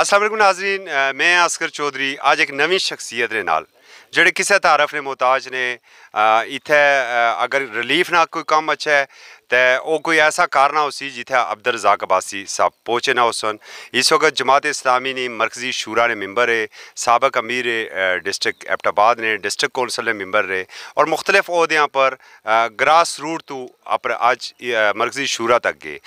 असल नाजरीन मैं असकर चौधरी आज एक नवी शख्सियत नाल जेडे किस तारफ ने मोहताज ने इतें अगर रिलीफ ना कोई कम अच्छा है तो वह कोई ऐसा कारना उसी जिथे अब्दर जाक अबासी साहब पहुंचे ना उसन इस वक्त जमात इस्लामी ने मरकजी शूरा ने मैंबर रहे सबक अमीर डिस्ट्रिक एबटाबाद ने डिस्ट्रिक्ट कौंसल ने मैंबर रहे और मुख्तलिफ अहद्या पर ग्रास रूट तू अपने अज मरकजी शूरा तक गए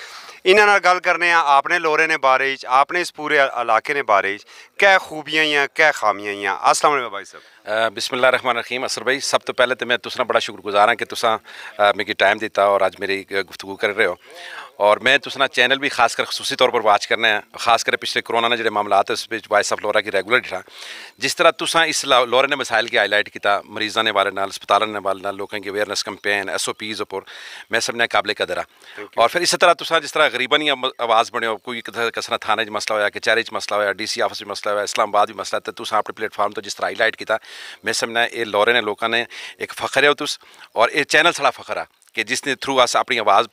इन्होंने गल करने अपने लोहरे ने बारे च अपने इस पूरे इलाके ने बारे च कै खूबियां कै खामियां असल भाई साहब बिसमिल्ल रन रहीम असर भाई सब तो पहले तो मैं तुसना बड़ा शुक्रगुजार हाँ कि तुसा मिगी टाइम दिता और अज मेरी गुफ्तगु कर रहे हो और मैं तो चैनल भी खासकर खसूसी तौर पर वाच करना है खासकर पिछले कोरोना ने जो मामला उस पर वॉइस ऑफ लोरा की रेगुलर डिठा जिस तरह तुसा इस लोरे ने मसाइल की हाईलाइट किया मरीजों ने वाले नाल अस्पताल ने वाले नाल लोगों की awareness campaign S O Ps उपर मैं सबने ने काबिल कदर आ हाँ। और फिर इस तरह तुसा जिस तरह गरीबा ही आवाज़ बने कोई कसरा थाने मसला होया कचहरी में मसला होया डी सी ऑफिस भी मसला होया इस्लामाबाद भी मसला तो तुम अपने प्लेटफॉर्म तो जिस तरह हाईलाइट किया मैं समझना ये लोरे ने लोगों ने एक फ़खर है तुस और ये चैनल साढ़ा फ़खर है कि जिसने थ्रू अस अपनी आवाज़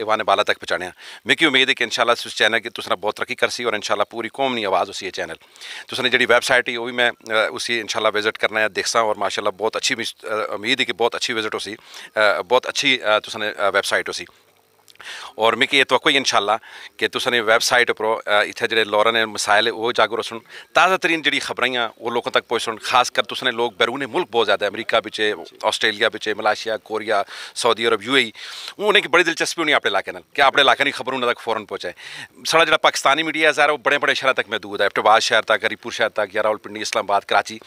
इवाने बाला तक पहुँचाने मेरी उम्मीद है कि इंशाला उस चैनल की तुसने बहुत तरक्की कर सी और इंशाला पूरी कौम नहीं आवाज़ उसी चैनल तुसने जी वैबसाइट है वो भी मैं उसी इंशाला विजिट करना है देखसा और माशाला बहुत अच्छी उम्मीद है कि बहुत अच्छी विजिट उसी बहुत अच्छी तुसने वैबसाइट उसी और मिकी ये तवको तो इंशाला कि तुसने वैबसाइट पर इतने जो लौर ने मिसाइल है वो जागो रसन ताज़ा तरीन जी खबर हैं वो लोगों तक पहुँच खासकर तुसने लोग बैरूने मुल्क बहुत ज्यादा अमरीका बिचे ऑस्ट्रेलिया बिचे मलाशिया कोरिया सऊदी अरब यू ई उन्हें बड़ी दिलचस्पी होनी अपने इलाके कि अपने इलाके की खबर उन्हें तक फौरन पहुँचे सड़ा जरा पाकिस्तानी मीडिया है वो बड़े बड़े शहर तक महदूद है एफ्टवाज शहर तक हरीपुर शहर तक या राउलपिंडी इस्लाबाद कराची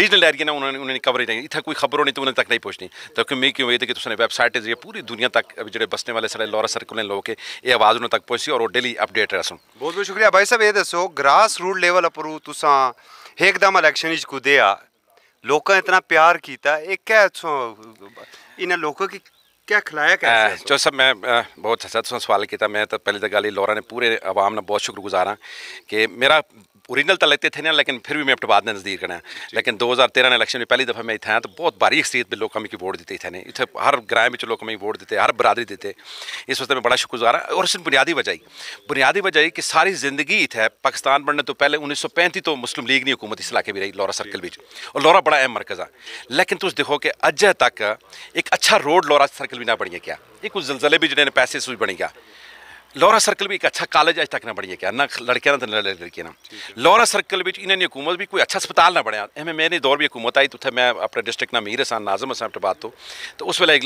रीजनल एरिया ने उन्होंने उन्हें कवर नहीं इतना कोई खबर होनी तो उन्हें तक नहीं पहुँचनी तो क्योंकि मैं क्यों ये तो कि वैबसाइट के जरिए पूरी दुनिया तक जो बसने वाले सड़े लौरा कन्नै लोकें एह् आवाज़ उ'नें तक पुजसी होर डेली अपडेट रैह्सन बहुत बहुत शुक्रिया भाई साहब एह् दस्सो ग्रास रूट लेवल उप्पर एकदम इलेक्शन च कुदेआ इतना प्यार किया एह् क्या इ'नें क्या खिलाया कैसे जो सब मैं बहुत अच्छा सवाल किया मैं तो पहली तो गल लोरा ने पूरे आवाम ने बहुत शुक्रगुजार हाँ कि मेरा ओरिजिनल तो लगते थे ना लेकिन फिर भी मैं बाद ने नज़दीक करना लेकिन दो हज़ार तेरह इलेक्शन में पहली दफ़ा मैं इतना तो बहुत बारी अक्सरीत में लोग हमें की वोट देते इतने इतने हर ग्राम में लोग हमें वोट देते हर बरदरी देते इस वक्त मैं बड़ा शुक्रगुजार हूँ और उसने बुनियादी वजह बुनियादी वजह कि सारी ज़िंदगी इतने है पाकिस्तान बनने तो पहले उन्नीस सौ पैंती तो मुस्लिम लीग की हुकूमत इस इलाके में रही लौरा सर्कल बिच और लौरा बड़ा अहम मरकज़ है लेकिन तुम देखो कि अजय तक एक अच्छा रोड लौरा सर्कल भी ना बनी क्या एक कुछ जल्जले भी जिन्हें पैसे बनी गया ਲੋਰਾ ਸਰਕਲ ਵੀ ਇੱਕ ਅੱਛਾ ਕਾਲਜ ਅਜ ਤੱਕ ਨਾ ਬਣੀ ਕਿ ਨਾ ਲੜਕਿਆਂ ਦਾ ਤੇ ਲੜਕੀਆਂ ਨਾ ਲੋਰਾ ਸਰਕਲ ਵਿੱਚ ਇਹਨਾਂ ਨੇ ਹਕੂਮਤ ਵੀ ਕੋਈ ਅੱਛਾ ਹਸਪਤਾਲ ਨਾ ਬਣਿਆ ਐਵੇਂ ਮੇਰੇ ਦੌਰ ਵੀ ਹਕੂਮਤ ਆਈ ਉੱਥੇ ਮੈਂ ਆਪਣੇ ਡਿਸਟ੍ਰਿਕਟ ਨਾਲ ਮੀਰ ਹਸਾਨ ਨਾਜ਼ਮ ਹਸਾਨ ਟਬਾਤ ਤੋਂ ਤੇ ਉਸ ਵੇਲੇ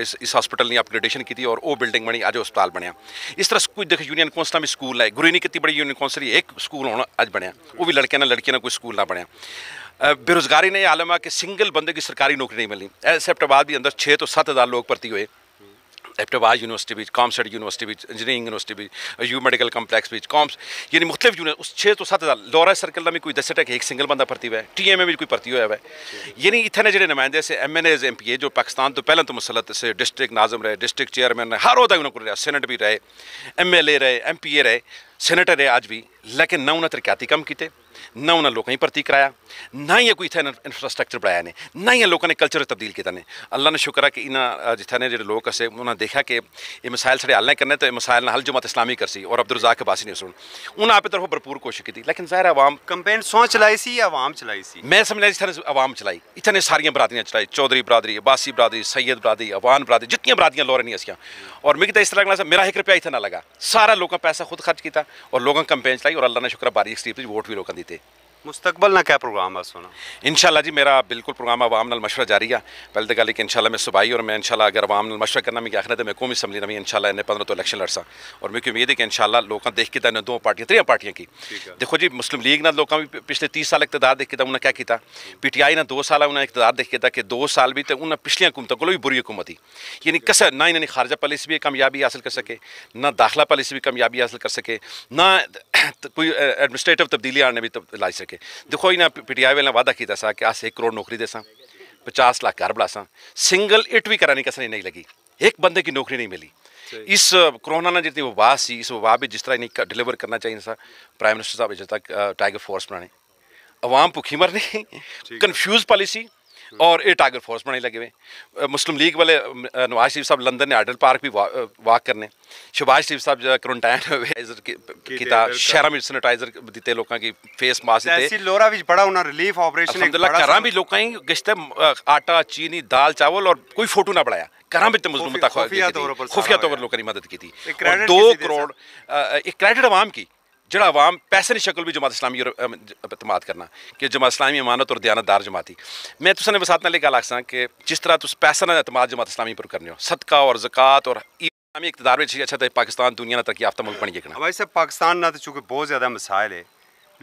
ਇਸ ਇਸ ਹਸਪਤਾਲ ਨੇ ਅਪਗ੍ਰੇਡੇਸ਼ਨ ਕੀਤੀ ਔਰ ਉਹ ਬਿਲਡਿੰਗ ਬਣੀ ਅੱਜ ਹਸਪਤਾਲ ਬਣਿਆ ਇਸ ਤਰ੍ਹਾਂ ਕੋਈ ਦੇਖ ਯੂਨੀਅਨ ਕੌਂਸਲ ਵੀ ਸਕੂਲ ਹੈ ਗੁਰੂਨੀ ਕਿਤੀ ਬੜੀ ਯੂਨੀਅਨ ਕੌਂਸਲ ਇੱਕ ਸਕੂਲ ਹੁਣ ਅੱਜ ਬਣਿਆ ਉਹ ਵੀ ਲੜਕਿਆਂ ਨਾਲ ਲੜਕੀਆਂ ਨਾਲ ਕੋਈ ਸਕੂਲ ਨਾ ਬਣਿਆ बेरोजगारी ने आलम आ कि सिंगल बंदे की सरकारी नौकरी नहीं मिली एसेप्ट आबाद भी अंदर छः तो सात हज़ार लोग भर्ती हुए एपटोबाज यूनिवर्सिटी बीच कॉमसेट यूनिवर्सिटी बीच इंजीनियरिंग यूनिवर्सिटी बीच यू मेडिकल कम्प्लेक्स बीच कॉम्स यानी मुख्तलिफ उस छः तो सत्त हज़ार लोरा सर्कल भी कोई दस टक एक सिंगल बंदा भर्ती हुआ है टी एम ए भी कोई भर्ती हुआ है यानी इतने ने जो नुमाइंदे से M N As M P A जो पाकिस्तान तो पहले तो मुसलत से डिस्ट्रिक्ट नाजम रहे डिस्ट्रिक्ट चेयरमैन रहे हर उदा उन्होंने सेनेट भी रहे एम एल ए रहे एम पी ए रहे है अज भी लेकिन ना उन्हें ಕಮ್ कम किए ना लोगों की भर्ती कराया ना ही कोई इतना इंफ्रास्ट्रक्चर बनाया ने ना ही लोगों ने कल्चर तब्दील किया ने अल्लाह ने शुक्र है कि इन्हें जितने जो लोग से उन्होंने देखा कि ये मिसाइल साढ़े हल करने तो ये मिसाइल ना हल जमात इस्लामी कर सी और के बासी ने सुन उन्हें आप तरफ भरपूर कोशिश की थी लेकिन ज़ाहिर आवाम कंपेन सौ चलाई सी आवाम चलाई सी मैं समझा जितने आवाम चलाई इतने सारिया बरादरियाँ चलाई चौधरी बरादरी बासी बरादरी सैयद बरादरी अवान बरादरी जितनी बरादरियां लोह रही और तो इस तरह मेरा एक रुपया इतना लगा सारा लोगों पैसा खुद खर्च किया और लोगों कंपेन चलाई और अल्लाह ने शुक्र बारीक स्टीप वोट भी लोगों दीते मुस्तकबल ना क्या प्रोग्राम है सोना इंशाल्लाह जी मेरा बिल्कुल प्रोग्राम अवाम मशा जारी है पहले गल तो कि इंशाल्लाह मैं सुबाई और मैं इनशाला अगर अवाम मशा करना मैं आखना तो मैं कौमी असम्बली नवी इनशाला इन्हें पंद्रह तो इलेक्शन लड़सा और मैं उम्मीद है कि शाला लोग देख के तो इन्हें दो पार्टियां त्रिया पार्टियां की देखो जी मुस्लिम लीग ने लोगों भी पिछले तीस साल इकतदार देख के तो उन्हें क्या किया पी टी आई ने दो साल उन्हें इकतदार देख के कि दो साल भी तो उन्हें पिछलियां हुकूमत को भी बुरी हुकूमत थी यानी कसर ना इन्हें खारजा पॉलिस भी कामयाबी हासिल कर सके ना दाखिला पॉलिस भी कामयाबी हासिल कर सके ना कोई एडमिनिस्ट्रेटिव तब्दीलियाँ आने भी लाई सके ਸਕੇ ਦੇਖੋ ਇਹਨਾਂ ਪੀਟੀਆਈ ਵਾਲਿਆਂ ਵਾਅਦਾ ਕੀਤਾ ਸਾ कि अस एक करोड़ नौकरी देसा पचास लाख घर बढ़ा सिंगल इट भी कराने का नहीं लगी एक बंदे की नौकरी नहीं मिली इस कोरोना ने जितनी वबा सी इस वबा भी जिस तरह नहीं डिलीवर करना चाहिए सर प्राइम मिनिस्टर साहब तक टाइगर फोर्स बनाने अवाम भुखी मरनी कन्फ्यूज पॉलिसी और ये टाइगर फोर्स बनाने लगे हुए मुस्लिम लीग वाले नवाज शरीफ साहब लंदन ने आइडल पार्क भी वॉक करने शहबाज शरीफ साहब जो क्वारंटाइन किया किता शहरा में सैनिटाइजर दिते लोगों की फेस मास्क दिए लोरा भी बड़ा उन्होंने रिलीफ ऑपरेशन घर भी लोगों ही गश्ते आटा चीनी दाल चावल और कोई फोटो ना बनाया करा भी खुफिया तौर पर लोगों की मदद की थी दो करोड़ एक क्रेडिट आवाम की जड़ा आवाम पैसे की शक्ल भी जमात इस्लामी और अतमाद करना कि जमात इस्लामी अमानत और दयानतदार जमाती मैं ने वसात नाल गल आखसा कि जिस तरह तुम पैसा ना अतमाद जमात इस्लामी पर करने हो सदका और जक़ात और इस्लामी इकतदार में अच्छा तो पाकिस्तान दुनिया ने तरक्की याफ्ता मुल्क बनी देखना भाई साहब पाकिस्तान ना तो चूंकि बहुत ज़्यादा मसायल है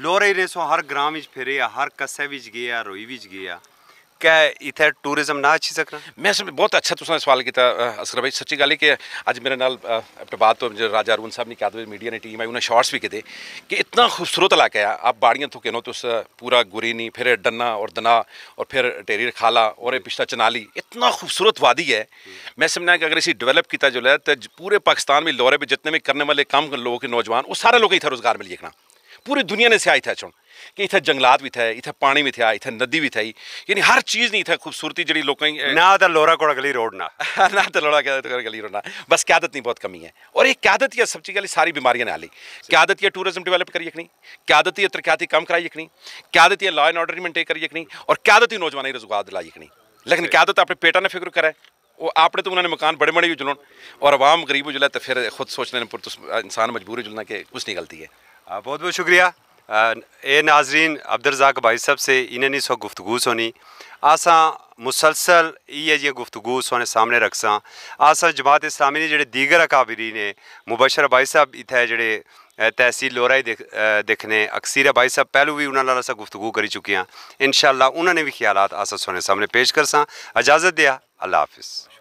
लोहरे ने सो हर ग्राम फिरे हर कस्से गए रोई गए क्या इतना टूरिज्म ना अच्छी सकना मैं सब बहुत अच्छा तुसा सवाल किया असगर भाई सच्ची गल है कि अज मेरे नाल अपने बाद तो राजा अरुण साहब ने क्या मीडिया ने टीम आई उन्हें शॉर्ट्स भी किए कि इतना खूबसूरत इलाका है आप बाड़ियाँ तो कहनो तुस तो पूरा गुरीनी फिर डन्ना और दना और फिर टेरी खाला और पिछला चनाली इतना खूबसूरत वादी है मैं समझना कि अगर इसी डिवेलप किया जो है तो पूरे पाकिस्तान में लाहौरे पर जितने भी करने वाले काम लोग नौजवान वो सारे लोग इतना रोज़गार मिल देखना पूरी दुनिया ने सियाह इतना चुन कि इथं जंगलात भी थे इथं पानी भी थे इथं नदी भी थई यानी हर चीज़ नहीं इथं खूबसूरती जड़ी लोगों ना तो लोरा कोड़ा गली रोड ना ना तो लोरा कोड़ा गली रोड ना बस क्यादत नहीं बहुत कमी है और ये क्यादत या सब्जी गली सारी बीमारियां नाली क्यादत या टूरिज्म डिवेलप करी नहीं क्यादत या तरक्याती कम कराई नहीं क्यादत या लॉ एंड ऑर्डर मेंटेन करी नहीं और क्यादत ही नौजवान रोजगार दिलाई नहीं लेकिन क्यादत अपने पेटा ने फिक्र करे वो आपने तो उन्होंने मकान बड़े बड़े भी और आवाम गरीब जुला तो फिर खुद सोचने पर तो इंसान मजबूर जुलना कि कुछ नहीं गलती है बहुत बहुत शुक्रिया ए नाजरीन अब्दुलरजाक भाई साहब से इन्हें सौ गुफ्तगु सोनी असा मुसलसल इे जी गुफ़्तगु सोने सामने रखसां असां जमात इस्लामी दे जेह्ड़े दीगर अकाबरी ने मुबशर भाई साहब इतने जेह्ड़े तहसील लोहरा दिख देखने अक्सीर भाई साहब पैह्लू भी उन्होंने अस गुफ्तगु करी चुके हैं इन शाला उन्होंने भी ख्याल अस सोने सामने पेश करसा इजाज़त दिया अल्लाह हाफिज़